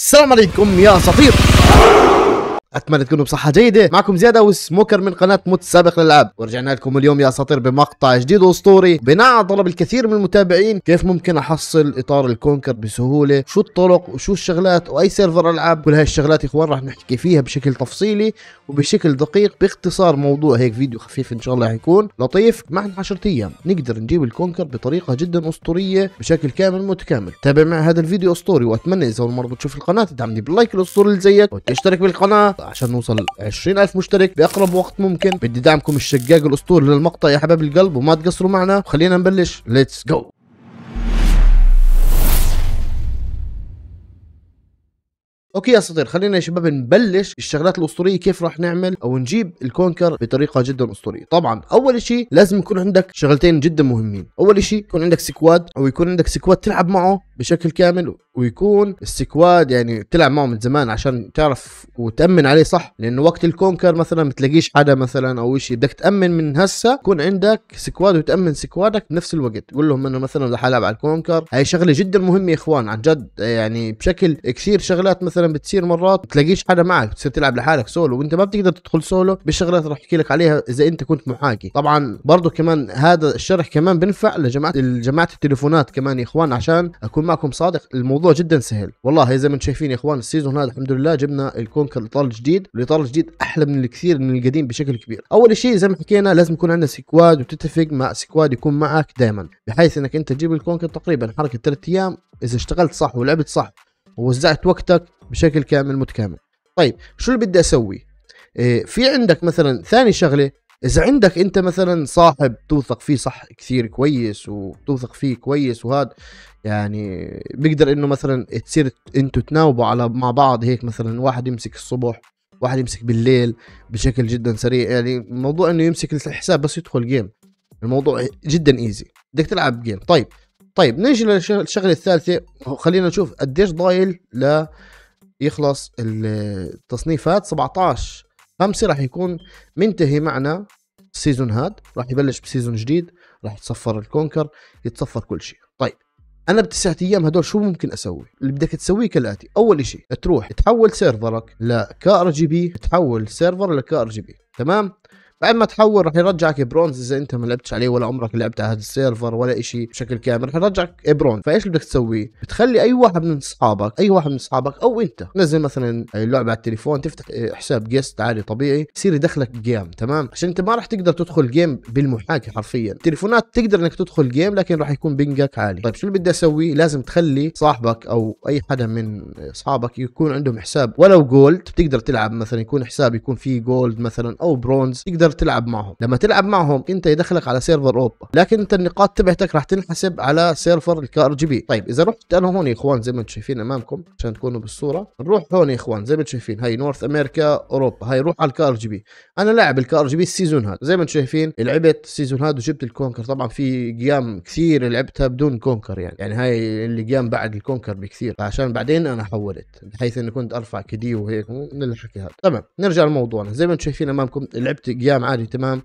السلام عليكم يا سفير اتمنى تكونوا بصحه جيده معكم زياده وسموكر من قناه موت السابق ورجعنا لكم اليوم يا اساطير بمقطع جديد واسطوري بناء على طلب الكثير من المتابعين كيف ممكن احصل اطار الكونكر بسهوله شو الطرق وشو الشغلات واي سيرفر العاب كل هاي الشغلات يا اخوان راح نحكي فيها بشكل تفصيلي وبشكل دقيق باختصار موضوع هيك فيديو خفيف ان شاء الله حيكون لطيف معنا 10 ايام نقدر نجيب الكونكر بطريقه جدا اسطوريه بشكل كامل متكامل تابع مع هذا الفيديو اسطوري واتمنى اذا اول مره بتشوف القناه تدعمني باللايك الاسطوري اللي زيك وتشترك بالقناه عشان نوصل 20000 مشترك باقرب وقت ممكن بدي دعمكم الشقاق الاسطوري للمقطع يا حباب القلب وما تقصروا معنا وخلينا نبلش ليتس جو اوكي يا اساطير خلينا يا شباب نبلش الشغلات الاسطوريه كيف راح نعمل او نجيب الكونكر بطريقه جدا اسطوريه طبعا اول شيء لازم يكون عندك شغلتين جدا مهمين اول شيء يكون عندك سكواد او يكون عندك سكواد تلعب معه بشكل كامل ويكون السكواد يعني تلعب معه من زمان عشان تعرف وتامن عليه صح لانه وقت الكونكر مثلا ما تلاقيش حدا مثلا او شيء بدك تامن من هسه يكون عندك سكواد وتامن سكوادك بنفس الوقت تقول لهم انه مثلا رح العب على الكونكر هاي شغله جدا مهمه يا اخوان عن جد يعني بشكل كثير شغلات مثلا بتصير مرات ما تلاقيش حدا معك بتصير تلعب لحالك سولو وانت ما بتقدر تدخل سولو بالشغلات رح احكي لك عليها اذا انت كنت محاكي طبعا برضه كمان هذا الشرح كمان بنفع لجماعه جماعه التليفونات كمان يا اخوان عشان اكون معكم صادق الموضوع جدا سهل والله زي ما انتم شايفين يا اخوان السيزون هذا الحمد لله جبنا الكونكر الاطار الجديد الاطار الجديد احلى من الكثير من القديم بشكل كبير اول شيء زي ما حكينا لازم يكون عندنا سكواد وتتفق مع سكواد يكون معك دائما بحيث انك انت تجيب الكونكر تقريبا حركه ثلاث ايام اذا اشتغلت صح ولعبت صح ووزعت وقتك بشكل كامل متكامل طيب شو اللي بدي اسوي إيه، في عندك مثلا ثاني شغله اذا عندك انت مثلا صاحب توثق فيه صح كثير كويس وتوثق فيه كويس وهذا يعني بيقدر انه مثلا تصير انتوا تناوبوا على مع بعض هيك مثلا واحد يمسك الصبح واحد يمسك بالليل بشكل جدا سريع يعني موضوع انه يمسك الحساب بس يدخل جيم الموضوع جدا ايزي بدك تلعب جيم طيب طيب نيجي للشغله الثالثه خلينا نشوف قديش ضايل ل يخلص التصنيفات 17 خمسه راح يكون منتهي معنا السيزون هاد راح يبلش بسيزون جديد راح يتصفر الكونكر يتصفر كل شيء طيب انا بتسعة ايام هدول شو ممكن اسوي اللي بدك تسويه كالاتي اول شيء تروح تحول سيرفرك لكار جي بي تحول سيرفر لكار جي بي تمام بعد ما تحول رح يرجعك برونز اذا انت ما لعبتش عليه ولا عمرك لعبت على هذا السيرفر ولا شيء بشكل كامل رح يرجعك برونز فايش اللي بدك تسوي بتخلي اي واحد من اصحابك اي واحد من اصحابك او انت نزل مثلا اللعبه على التليفون تفتح حساب جيست عادي طبيعي يصير يدخلك جيم تمام عشان انت ما رح تقدر تدخل جيم بالمحاكي حرفيا التليفونات تقدر انك تدخل جيم لكن رح يكون بنجك عالي طيب شو اللي بدي اسوي لازم تخلي صاحبك او اي حدا من اصحابك يكون عندهم حساب ولو جولد بتقدر تلعب مثلا يكون حساب يكون فيه جولد مثلا او برونز تقدر تقدر تلعب معهم لما تلعب معهم انت يدخلك على سيرفر اوروبا لكن انت النقاط تبعتك راح تنحسب على سيرفر الكار جي بي طيب اذا رحت انا هون يا اخوان زي ما انتم شايفين امامكم عشان تكونوا بالصوره نروح هون يا اخوان زي ما انتم شايفين هي نورث امريكا اوروبا هي روح على الكار جي بي انا لاعب الكار جي بي السيزون هذا زي ما انتم شايفين لعبت السيزون هذا وجبت الكونكر طبعا في قيام كثير لعبتها بدون كونكر يعني يعني هاي اللي قيام بعد الكونكر بكثير عشان بعدين انا حولت بحيث اني كنت ارفع كدي وهيك من الحكي هذا تمام نرجع لموضوعنا زي ما انتم شايفين امامكم لعبت قيام الحزام عادي تمام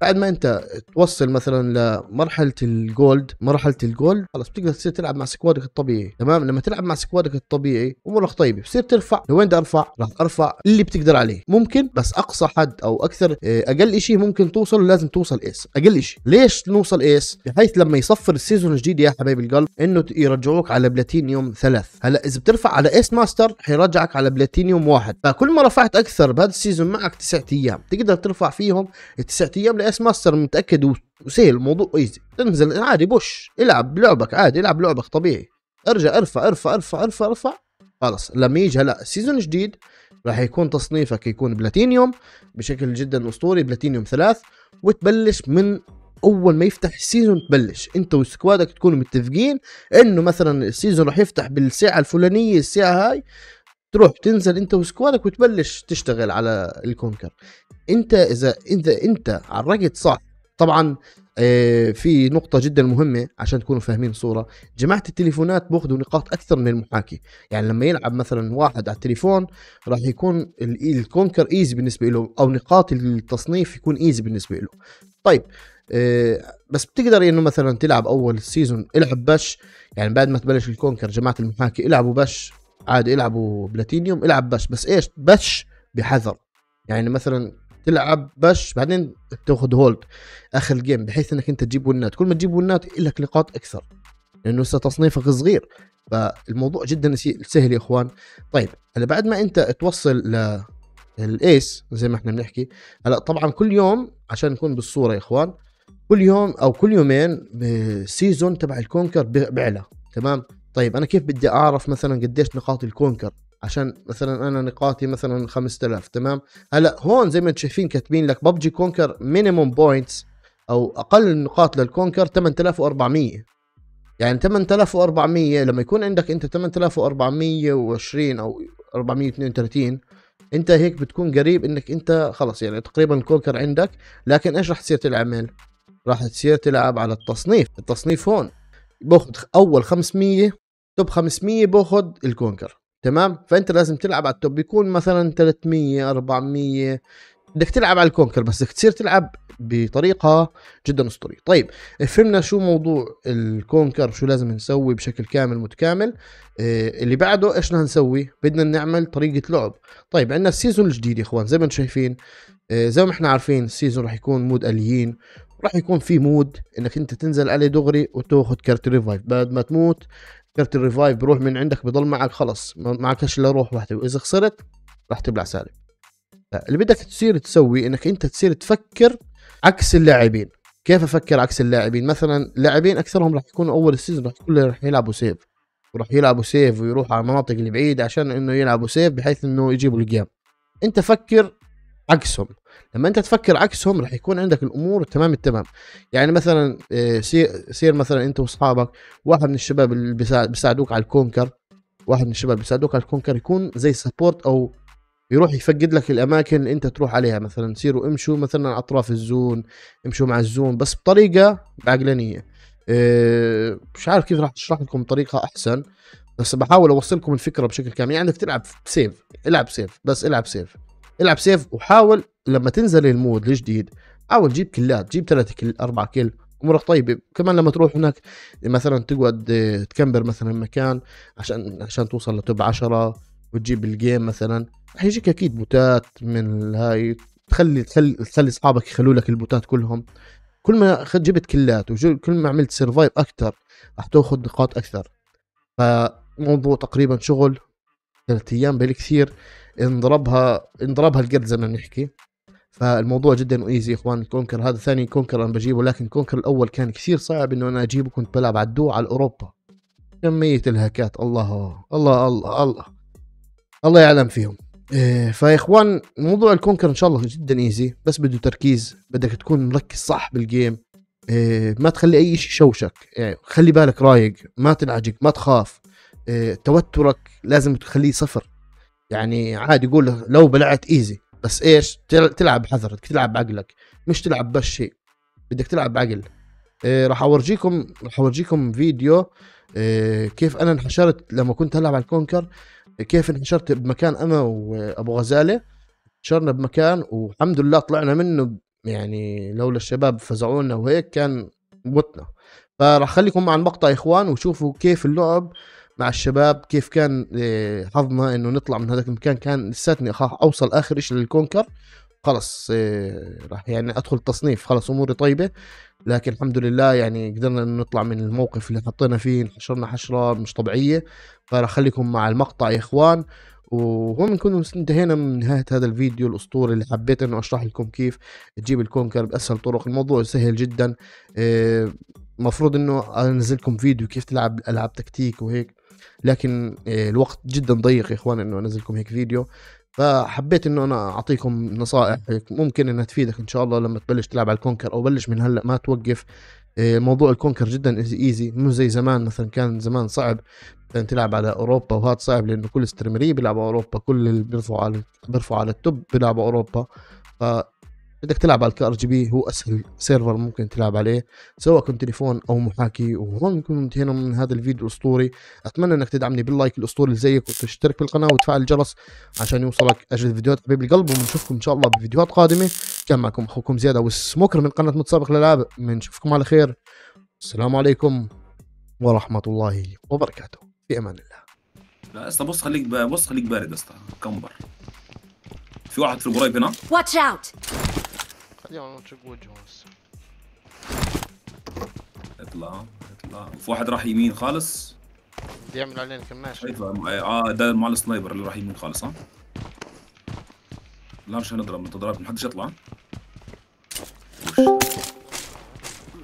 بعد ما انت توصل مثلا لمرحله الجولد مرحله الجولد خلاص بتقدر تصير تلعب مع سكوادك الطبيعي تمام لما تلعب مع سكوادك الطبيعي امورك طيبه بصير ترفع لوين بدي ارفع راح ارفع اللي بتقدر عليه ممكن بس اقصى حد او اكثر آه، اقل شيء ممكن توصل لازم توصل ايس اقل شيء ليش نوصل ايس بحيث لما يصفر السيزون الجديد يا حبايب القلب انه يرجعوك على بلاتينيوم ثلاث هلا اذا بترفع على ايس ماستر حيرجعك على بلاتينيوم واحد فكل ما رفعت اكثر بهذا السيزون معك تسعة ايام تقدر ترفع فيهم التسعة ايام الايس ماستر متاكد وسهل الموضوع ايزي انزل عادي بوش العب لعبك عادي العب لعبك طبيعي ارجع ارفع ارفع ارفع ارفع ارفع خلص لما يجي هلا سيزون جديد راح يكون تصنيفك يكون بلاتينيوم بشكل جدا اسطوري بلاتينيوم ثلاث وتبلش من اول ما يفتح السيزون تبلش انت وسكوادك تكونوا متفقين انه مثلا السيزون راح يفتح بالساعه الفلانيه الساعه هاي تروح تنزل انت وسكوادك وتبلش تشتغل على الكونكر انت اذا اذا انت عرقت صح طبعا آه، في نقطة جدا مهمة عشان تكونوا فاهمين الصورة جماعة التليفونات بياخذوا نقاط أكثر من المحاكي يعني لما يلعب مثلا واحد على التليفون راح يكون الكونكر ايزي بالنسبة له أو نقاط التصنيف يكون ايزي بالنسبة له طيب آه، بس بتقدر انه مثلا تلعب اول سيزون العب بش يعني بعد ما تبلش الكونكر جماعه المحاكي العبوا بش عادي العبوا بلاتينيوم العب بش بس ايش بش بحذر يعني مثلا تلعب بش بعدين تاخذ هولد اخر الجيم بحيث انك انت تجيب ونات كل ما تجيب ونات لك نقاط اكثر لانه لسه تصنيفك صغير فالموضوع جدا سهل يا اخوان طيب هلا بعد ما انت توصل ل الايس زي ما احنا بنحكي هلا طبعا كل يوم عشان نكون بالصوره يا اخوان كل يوم او كل يومين سيزون آه، تبع الكونكر بيعلى تمام طيب انا كيف بدي اعرف مثلا قديش نقاط الكونكر عشان مثلا انا نقاطي مثلا 5000 تمام هلا هون زي ما انتم شايفين كاتبين لك ببجي كونكر مينيموم بوينتس او اقل النقاط للكونكر 8400 يعني 8400 لما يكون عندك انت 8420 او 432 انت هيك بتكون قريب انك انت خلص يعني تقريبا الكونكر عندك لكن ايش راح تصير تعمل راح تصير تلعب على التصنيف التصنيف هون باخذ اول 500 توب 500 باخذ الكونكر تمام فانت لازم تلعب على التوب بيكون مثلا 300 400 بدك تلعب على الكونكر بس بدك تصير تلعب بطريقه جدا اسطوريه طيب فهمنا شو موضوع الكونكر شو لازم نسوي بشكل كامل متكامل إيه اللي بعده ايش نسوي بدنا نعمل طريقه لعب طيب عندنا السيزون الجديد يا اخوان زي ما انتم شايفين إيه زي ما احنا عارفين السيزون راح يكون مود اليين راح يكون في مود انك انت تنزل عليه دغري وتاخذ كارت ريفايف بعد ما تموت كرت الريفايف بروح من عندك بضل معك خلص معكش الا روح واحده واذا خسرت راح تبلع سالب اللي بدك تصير تسوي انك انت تصير تفكر عكس اللاعبين كيف افكر عكس اللاعبين مثلا لاعبين اكثرهم راح يكونوا اول السيزون راح كله راح يلعبوا سيف وراح يلعبوا سيف ويروحوا على المناطق البعيده عشان انه يلعبوا سيف بحيث انه يجيبوا الجيم انت فكر عكسهم لما انت تفكر عكسهم راح يكون عندك الامور تمام التمام يعني مثلا آه، سير مثلا انت واصحابك واحد من الشباب اللي بيساعدوك على الكونكر واحد من الشباب بيساعدوك على الكونكر يكون زي سبورت او يروح يفقد لك الاماكن اللي انت تروح عليها مثلا سيروا امشوا مثلا اطراف الزون امشوا مع الزون بس بطريقه بعقلانيه إيه مش عارف كيف راح اشرح لكم طريقه احسن بس بحاول اوصلكم الفكره بشكل كامل يعني انك تلعب سيف العب سيف بس العب سيف العب سيف وحاول لما تنزل المود الجديد حاول تجيب كلات جيب ثلاثة كل أربعة كل امورك طيبه كمان لما تروح هناك مثلا تقعد آه، تكمبر مثلا مكان عشان عشان توصل لتوب عشرة وتجيب الجيم مثلا رح يجيك اكيد بوتات من هاي تخلي تخلي تخلي اصحابك يخلوا لك البوتات كلهم كل ما جبت كلات وكل ما عملت سيرفايف اكثر رح تاخذ نقاط اكثر فموضوع تقريبا شغل ثلاث ايام بالكثير انضربها انضربها القد زي ما بنحكي فالموضوع جدا ايزي يا اخوان كونكر هذا ثاني كونكر انا بجيبه لكن كونكر الاول كان كثير صعب انه انا اجيبه كنت بلعب عدو على اوروبا كمية الهاكات الله الله الله الله الله يعلم فيهم إيه، فيا اخوان موضوع الكونكر ان شاء الله جدا ايزي بس بده تركيز بدك تكون مركز صح بالجيم إيه ما تخلي اي شيء يشوشك يعني خلي بالك رايق ما تنعجق ما تخاف إيه توترك لازم تخليه صفر يعني عادي يقول لو بلعت ايزي بس ايش تلعب بحذرك تلعب بعقلك مش تلعب بس شيء بدك تلعب بعقل إيه راح اورجيكم راح اورجيكم فيديو إيه كيف انا انحشرت لما كنت العب على الكونكر كيف انحشرت بمكان انا وابو غزاله انحشرنا بمكان والحمد لله طلعنا منه يعني لولا الشباب فزعونا وهيك كان متنا فراح خليكم مع المقطع يا اخوان وشوفوا كيف اللعب مع الشباب كيف كان آه، حظنا انه نطلع من هذاك المكان كان لساتني اوصل اخر شيء للكونكر خلص آه، راح يعني ادخل التصنيف خلص اموري طيبه لكن الحمد لله يعني قدرنا انه نطلع من الموقف اللي حطينا فيه انحشرنا حشره مش طبيعيه فراح اخليكم مع المقطع يا اخوان وهون بنكون انتهينا من نهاية هذا الفيديو الأسطوري اللي حبيت أنه أشرح لكم كيف تجيب الكونكر بأسهل طرق الموضوع سهل جدا المفروض آه، أنه أنزلكم فيديو كيف تلعب ألعاب تكتيك وهيك لكن آه، الوقت جدا ضيق يا اخوان انه انزلكم هيك فيديو فحبيت انه انا اعطيكم نصائح ممكن انها تفيدك ان شاء الله لما تبلش تلعب على الكونكر او بلش من هلا ما توقف آه، موضوع الكونكر جدا ايزي مو زي زمان مثلا كان زمان صعب كان تلعب على اوروبا وهذا صعب لانه كل ستريمري بيلعبوا اوروبا كل اللي بيرفعوا على بيرفعوا على التوب بيلعبوا اوروبا بدك تلعب على الكار جي بي هو اسهل سيرفر ممكن تلعب عليه سواء كنت تليفون او محاكي وهون نكون انتهينا من هذا الفيديو الاسطوري اتمنى انك تدعمني باللايك الاسطوري اللي زيك وتشترك بالقناه وتفعل الجرس عشان يوصلك اجل فيديوهات حبيب القلب وبنشوفكم ان شاء الله بفيديوهات قادمه كان معكم اخوكم زياد او السموكر من قناه متسابق الالعاب بنشوفكم على خير السلام عليكم ورحمه الله وبركاته في امان الله لا اسطى بص خليك بص خليك بارد اسطى كمبر في واحد في القريب هنا واتش اوت اليوم تشقوا وجههم اطلع اطلع في واحد راح يمين خالص بده يعمل علينا كماش اه ده مع السنايبر اللي راح يمين خالص ها لا مش هنضرب ما ما حدش يطلع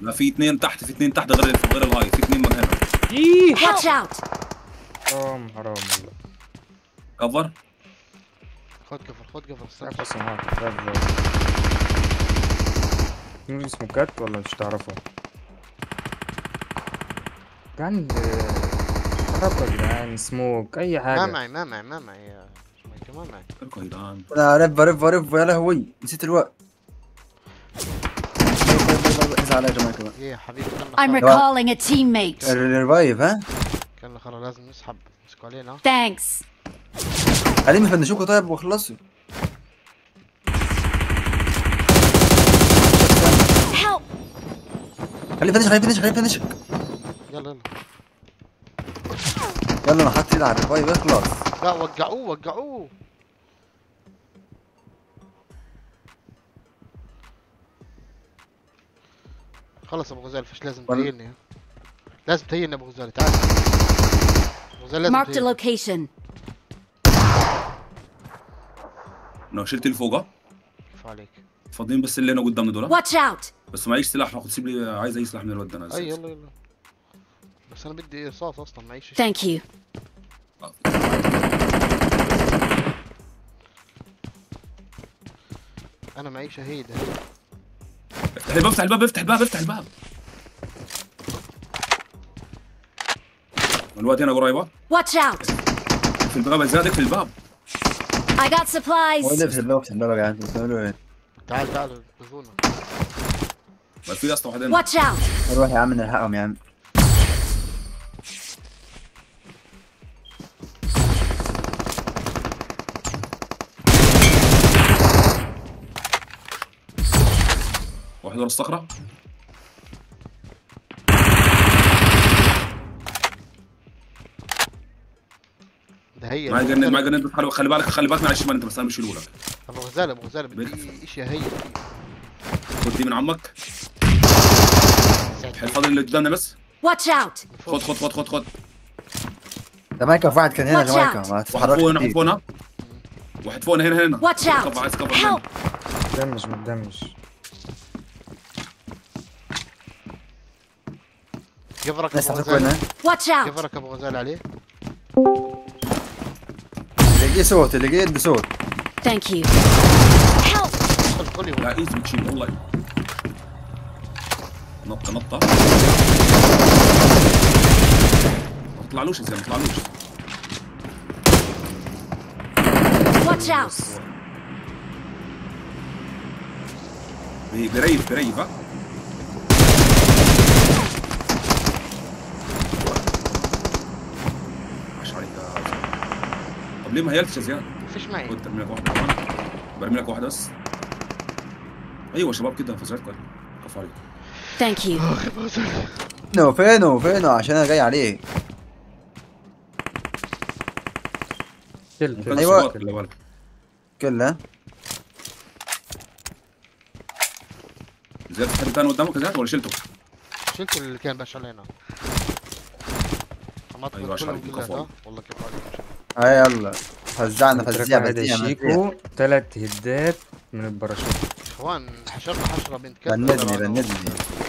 لا في اثنين تحت في اثنين تحت غير غير الهاي في اثنين من هنا هاتش اوت حرام حرام كفر خد كفر خد كفر استنى بس هاك اسمه كات ولا مش تعرفه كان خرب يا جدعان سموك اي حاجة ما معي ما معي ما معي يا ما معي لا رب رب رب يا لهوي نسيت الوقت على يا حبيبي I'm recalling a teammate الريفايف ها كان خلاص لازم نسحب مسكوا علينا ثانكس علي ما فنشوكوا طيب واخلصوا خليه فينش خليه فينش خليه فينش يلا يلا يلا انا حاطط ايد على الريفايف اخلص إيه لا وقعوه وقعوه خلص ابو غزال فش لازم تهيني لازم تهيني ابو غزال تعال ابو غزال لازم مارك لو شلت اللي فوقه عليك فاضيين بس اللي هنا قدامنا دول واتش اوت بس معيش سلاح هاخد سيب لي عايز اي سلاح من الواد ده انا اي يلا يلا بس انا بدي رصاص اصلا معيش ثانك يو انا معي شهيد افتح الباب افتح الباب افتح الباب افتح الباب الواد هنا قريبه واتش اوت في الباب زادك في الباب I got supplies. وين في الباب في الباب قاعد تعال تعال شوفونا في يا اسطى واتش اوت روح يا عم نلحقهم يا عم واحد ورا الصخره ما جنن جنن خلي بالك خلي بالك مع الشمال انت بس انا مش لك مغزله مغزله بدي اشي هي خذ دي من عمك الفاضل اللي قدامنا بس واتش اوت خذ خذ خذ خذ خذ ده اوف واحد كان هنا مايك واحد هنا واحد هنا واحد فوق هنا هنا واتش اوت عايز كفر دمج متدمج تدمج ابو غزال واتش اوت قفرك ابو غزال عليه لقيت صوت لقيت يد صوت Thank you. Help! لا ايزي تشيل والله نطه نطه ما طلعلوش يا زلمه ما طلعلوش واتش اوت بريف بريف ها عاش عليك طب ليه ما هيلتش يا زياد فيش معايا كنت برمي لك واحده كمان برمي لك واحده بس ايوه شباب كده فزعتكم كفو عليكم ثانك يو نو فينو فينو عشان انا جاي عليه كل ايوه كل زادت زي الحد قدامك زادت ولا شلته؟ شلت اللي كان باش علينا ايوه عشان كفو والله كفو عليك آه، يلا فزعنا فزيع فزيع شيكو ثلاث هدات من الباراشوت اخوان حشرنا حشره بنت كلب بندني بندني